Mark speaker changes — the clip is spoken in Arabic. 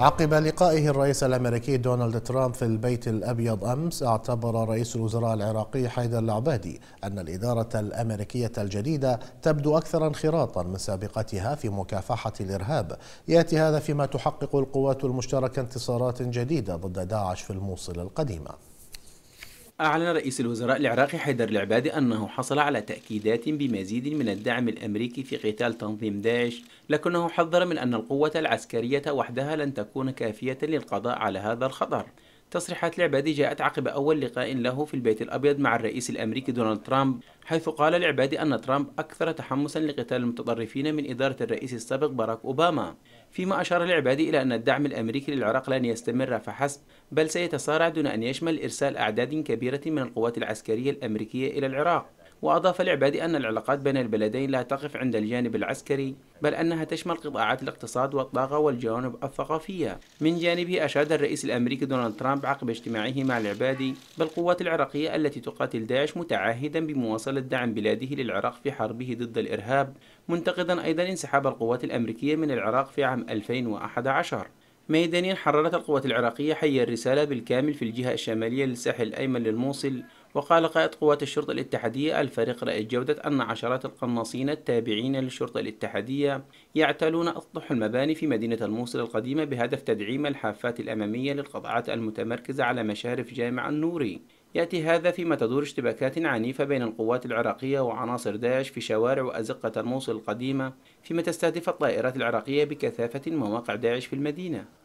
Speaker 1: عقب لقائه الرئيس الامريكي دونالد ترامب في البيت الابيض امس اعتبر رئيس الوزراء العراقي حيدر العبادي ان الاداره الامريكيه الجديده تبدو اكثر انخراطا من سابقتها في مكافحه الارهاب ياتي هذا فيما تحقق القوات المشتركه انتصارات جديده ضد داعش في الموصل القديمه
Speaker 2: أعلن رئيس الوزراء العراقي حيدر العبادي أنه حصل على تأكيدات بمزيد من الدعم الأمريكي في قتال تنظيم داعش لكنه حذر من أن القوة العسكرية وحدها لن تكون كافية للقضاء على هذا الخطر تصريحات لعبة هذه جاءت عقب أول لقاء له في البيت الأبيض مع الرئيس الأمريكي دونالد ترامب حيث قال لعبادي أن ترامب أكثر تحمسا لقتال المتطرفين من إدارة الرئيس السابق باراك أوباما فيما أشار العبادي إلى أن الدعم الأمريكي للعراق لن يستمر فحسب بل سيتصارع دون أن يشمل إرسال أعداد كبيرة من القوات العسكرية الأمريكية إلى العراق وأضاف العبادي أن العلاقات بين البلدين لا تقف عند الجانب العسكري بل أنها تشمل قطاعات الاقتصاد والطاقة والجوانب الثقافية من جانبه أشاد الرئيس الأمريكي دونالد ترامب عقب اجتماعه مع العبادي بالقوات العراقية التي تقاتل داعش متعهدا بمواصلة دعم بلاده للعراق في حربه ضد الإرهاب منتقدا أيضا انسحاب القوات الأمريكية من العراق في عام 2011 ميدانيا حررت القوات العراقية حي الرسالة بالكامل في الجهة الشمالية للساحل الأيمن للموصل وقال قائد قوات الشرطة الاتحادية الفريق رئيس جودة أن عشرات القناصين التابعين للشرطة الاتحادية يعتلون أسطح المباني في مدينة الموصل القديمة بهدف تدعيم الحافات الأمامية للقطاعات المتمركزة على مشارف جامع النوري يأتي هذا فيما تدور اشتباكات عنيفة بين القوات العراقية وعناصر داعش في شوارع وأزقة الموصل القديمة فيما تستهدف الطائرات العراقية بكثافة مواقع داعش في المدينة